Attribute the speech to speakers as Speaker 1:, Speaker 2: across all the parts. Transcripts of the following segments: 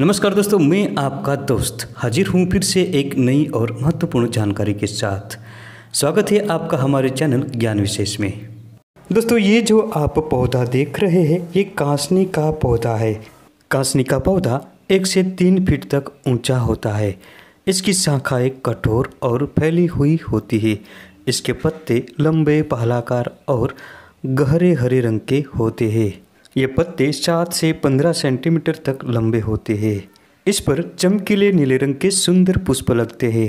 Speaker 1: नमस्कार दोस्तों मैं आपका दोस्त हाजिर हूँ फिर से एक नई और महत्वपूर्ण जानकारी के साथ स्वागत है आपका हमारे चैनल ज्ञान विशेष में दोस्तों ये जो आप पौधा देख रहे हैं ये कांसनी का पौधा है कांसनी का पौधा एक से तीन फीट तक ऊंचा होता है इसकी शाखाएं कठोर और फैली हुई होती है इसके पत्ते लंबे पहलाकार और गहरे हरे रंग के होते हैं ये पत्ते सात से पंद्रह सेंटीमीटर तक लंबे होते हैं इस पर चमकीले नीले रंग के सुंदर पुष्प लगते हैं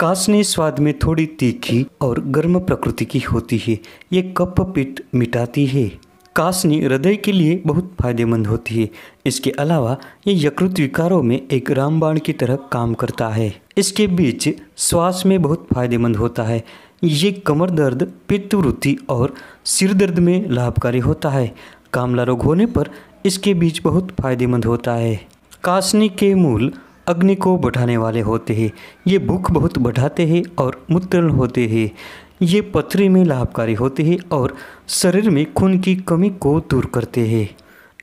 Speaker 1: कासने स्वाद में थोड़ी तीखी और गर्म प्रकृति की होती है ये कप पिट मिटाती है कासनी हृदय के लिए बहुत फायदेमंद होती है इसके अलावा ये यकृत विकारों में एक रामबाण की तरह काम करता है इसके बीच श्वास में बहुत फायदेमंद होता है ये कमर दर्द पित्तवृत्ति और सिर दर्द में लाभकारी होता है कामला रोग होने पर इसके बीज बहुत फायदेमंद होता है कासनी के मूल अग्नि को बढ़ाने वाले होते हैं ये भूख बहुत बढ़ाते हैं और मुत्रण होते हैं ये पथरी में लाभकारी होते हैं और शरीर में खून की कमी को दूर करते हैं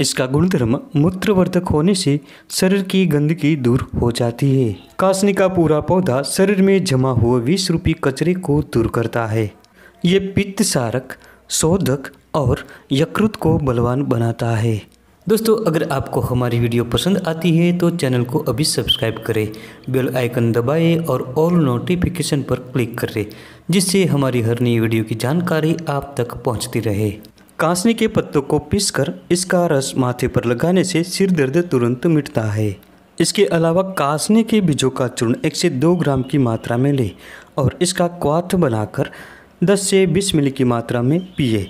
Speaker 1: इसका गुणधर्म मूत्रवर्धक होने से शरीर की गंदगी दूर हो जाती है कासनी का पूरा पौधा शरीर में जमा हुए विष रूपी कचरे को दूर करता है ये पित्त सारक शोधक और यकृत को बलवान बनाता है दोस्तों अगर आपको हमारी वीडियो पसंद आती है तो चैनल को अभी सब्सक्राइब करें बेल आइकन दबाएं और ऑल नोटिफिकेशन पर क्लिक करें जिससे हमारी हर नई वीडियो की जानकारी आप तक पहुंचती रहे कांसने के पत्तों को पीसकर इसका रस माथे पर लगाने से सिर दर्द तुरंत मिटता है इसके अलावा कांसने के बीजों का चूर्ण एक से दो ग्राम की मात्रा में लें और इसका क्वाथ बनाकर दस से बीस मिली की मात्रा में पिए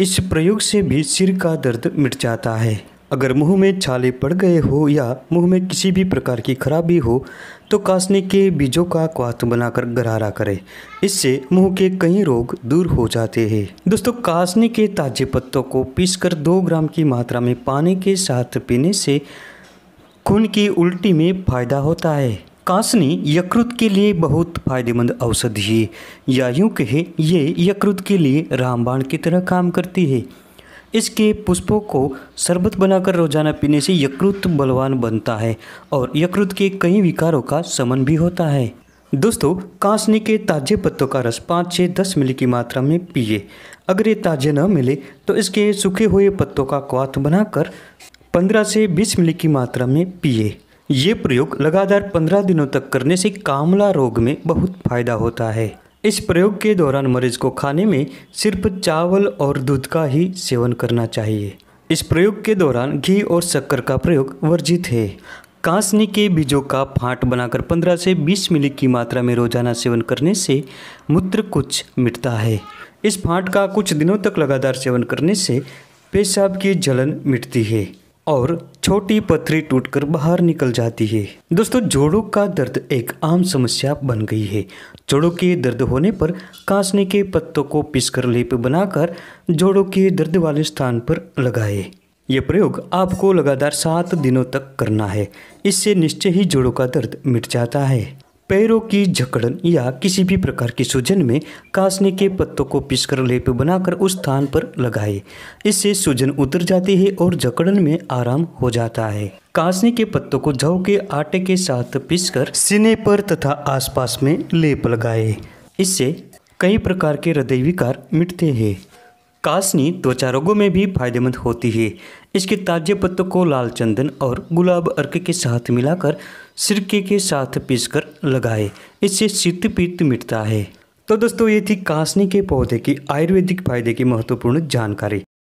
Speaker 1: इस प्रयोग से भी सिर का दर्द मिट जाता है अगर मुंह में छाले पड़ गए हो या मुंह में किसी भी प्रकार की खराबी हो तो कासने के बीजों का क्वाथ बनाकर गरारा करें इससे मुंह के कई रोग दूर हो जाते हैं दोस्तों कासने के ताजे पत्तों को पीसकर दो ग्राम की मात्रा में पानी के साथ पीने से खून की उल्टी में फायदा होता है कासनी यकृत के लिए बहुत फायदेमंद औषधि है या यूँ कहे ये यकृत के लिए रामबाण की तरह काम करती है इसके पुष्पों को शरबत बनाकर रोजाना पीने से यकृत बलवान बनता है और यकृत के कई विकारों का समन भी होता है दोस्तों कांसनी के ताजे पत्तों का रस पाँच से दस मिली की मात्रा में पिए अगर ये ताजे न मिले तो इसके सूखे हुए पत्तों का क्वाथ बनाकर पंद्रह से बीस मिली की मात्रा में पिए ये प्रयोग लगातार 15 दिनों तक करने से कामला रोग में बहुत फायदा होता है इस प्रयोग के दौरान मरीज को खाने में सिर्फ चावल और दूध का ही सेवन करना चाहिए इस प्रयोग के दौरान घी और शक्कर का प्रयोग वर्जित है कांसनी के बीजों का फाट बनाकर 15 से 20 मिली की मात्रा में रोजाना सेवन करने से मूत्र कुछ मिटता है इस फाट का कुछ दिनों तक लगातार सेवन करने से पेशाब की जलन मिटती है और छोटी पथरी टूटकर बाहर निकल जाती है दोस्तों जोड़ों का दर्द एक आम समस्या बन गई है जोड़ों के दर्द होने पर कांसने के पत्तों को पीसकर लेप बनाकर जोड़ों के दर्द वाले स्थान पर लगाए ये प्रयोग आपको लगातार सात दिनों तक करना है इससे निश्चय ही जोड़ों का दर्द मिट जाता है पैरों की जकड़न या किसी भी प्रकार की सूजन में कासने के पत्तों को पीसकर लेप बनाकर उस स्थान पर लगाए इससे सूजन उतर जाती है और जकड़न में आराम हो जाता है कासने के पत्तों को जव के आटे के साथ पीसकर सीने पर तथा आसपास में लेप लगाए इससे कई प्रकार के हृदय विकार मिटते हैं कासनी त्वचा रोगों में भी फायदेमंद होती है इसके ताजे पत्तों को लाल चंदन और गुलाब अर्क के साथ मिलाकर सिरके के साथ पीसकर लगाएं इससे शीत पीत मिटता है तो दोस्तों ये थी कासनी के पौधे की आयुर्वेदिक फायदे की महत्वपूर्ण जानकारी